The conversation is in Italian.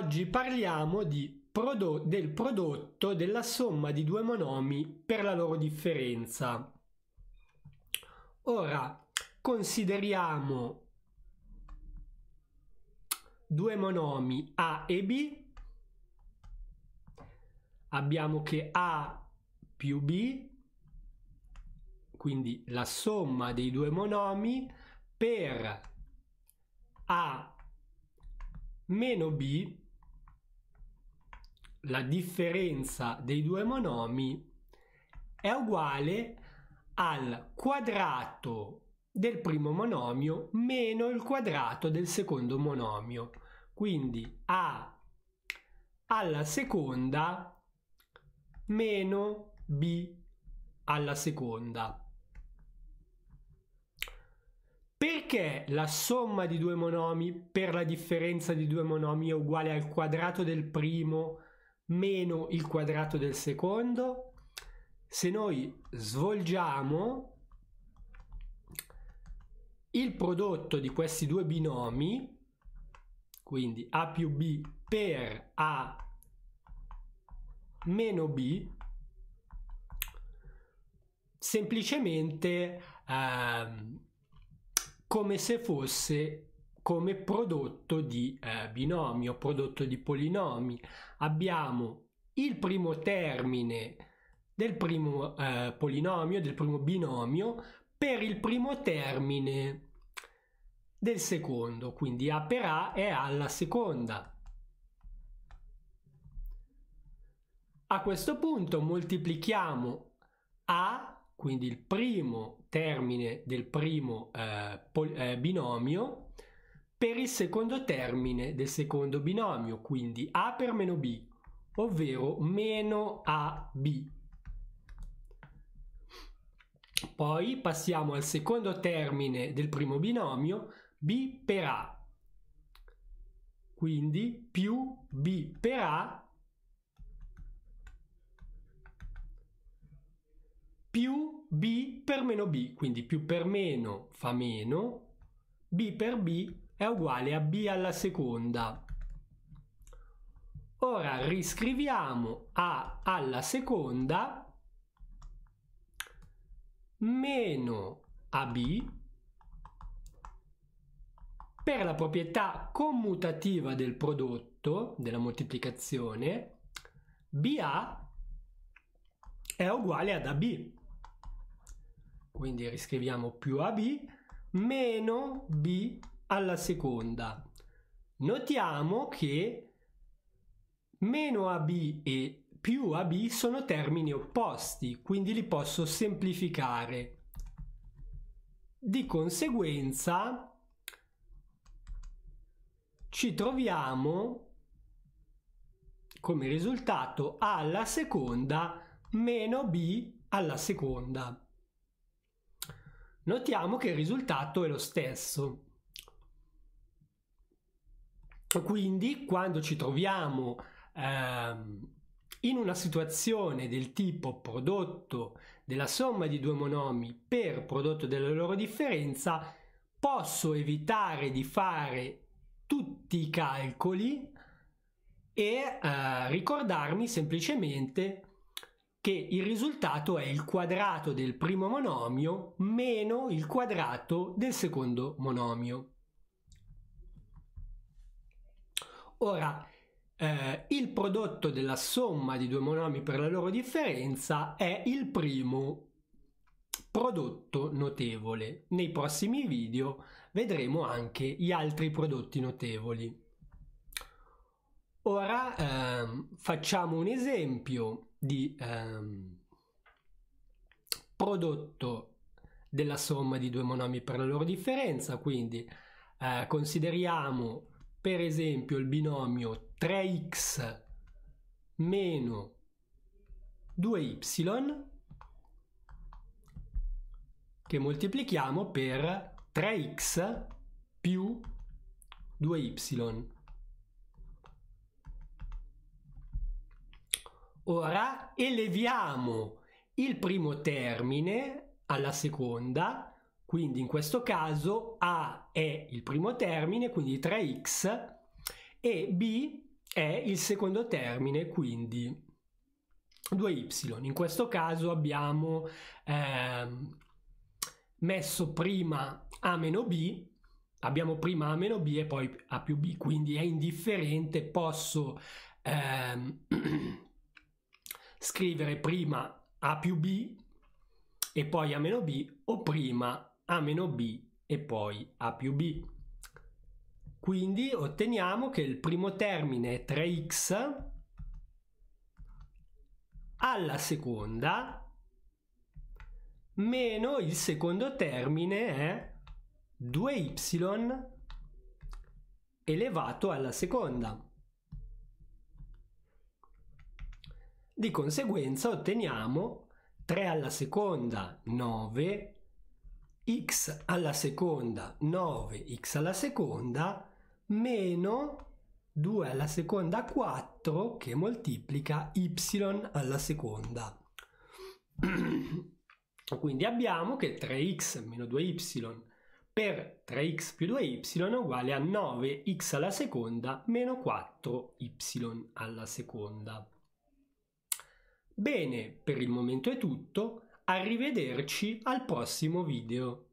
Oggi parliamo prodo- del prodotto della somma di due monomi per la loro differenza. Ora consideriamo due monomi A e B. Abbiamo che A più B, quindi la somma dei due monomi per A meno B la differenza dei due monomi è uguale al quadrato del primo monomio meno il quadrato del secondo monomio. Quindi a alla seconda meno b alla seconda. Perché la somma di due monomi per la differenza di due monomi è uguale al quadrato del primo meno il quadrato del secondo. Se noi svolgiamo il prodotto di questi due binomi, quindi A più B per A meno B, semplicemente eh, come se fosse come prodotto di eh, binomio, prodotto di polinomi. Abbiamo il primo termine del primo eh, polinomio, del primo binomio, per il primo termine del secondo, quindi A per A è A alla seconda. A questo punto moltiplichiamo A, quindi il primo termine del primo eh, pol- eh, binomio, per il secondo termine del secondo binomio, quindi A per meno B, ovvero meno AB. Poi passiamo al secondo termine del primo binomio, B per A. Quindi più B per A più B per meno B, quindi più per meno fa meno, B per B è uguale a b alla seconda. Ora riscriviamo a alla seconda meno ab per la proprietà commutativa del prodotto, della moltiplicazione, BA è uguale ad AB. Quindi riscriviamo più AB meno B alla seconda. Notiamo che meno AB e più AB sono termini opposti, quindi li posso semplificare. Di conseguenza ci troviamo come risultato A alla seconda meno B alla seconda. Notiamo che il risultato è lo stesso. Quindi quando ci troviamo ehm, in una situazione del tipo prodotto della somma di due monomi per prodotto della loro differenza, posso evitare di fare tutti i calcoli e eh, ricordarmi semplicemente che il risultato è il quadrato del primo monomio meno il quadrato del secondo monomio. Ora, eh, il prodotto della somma di due monomi per la loro differenza è il primo prodotto notevole. Nei prossimi video vedremo anche gli altri prodotti notevoli. Ora eh, facciamo un esempio di eh, prodotto della somma di due monomi per la loro differenza, quindi eh, consideriamo per esempio il binomio 3x meno 2y che moltiplichiamo per 3x più 2y. Ora eleviamo il primo termine alla seconda quindi in questo caso A è il primo termine, quindi 3x, e B è il secondo termine, quindi 2y. In questo caso abbiamo eh, messo prima A meno B, abbiamo prima A meno B e poi A più B, quindi è indifferente, posso eh, scrivere prima A più B e poi A meno B o prima A a meno b e poi a più b. Quindi otteniamo che il primo termine è 3x alla seconda meno il secondo termine è 2y elevato alla seconda. Di conseguenza otteniamo 3 alla seconda 9 x alla seconda 9x alla seconda meno 2 alla seconda 4 che moltiplica y alla seconda. Quindi abbiamo che 3x meno 2y per 3x più 2y è uguale a 9x alla seconda meno 4y alla seconda. Bene, per il momento è tutto. Arrivederci al prossimo video.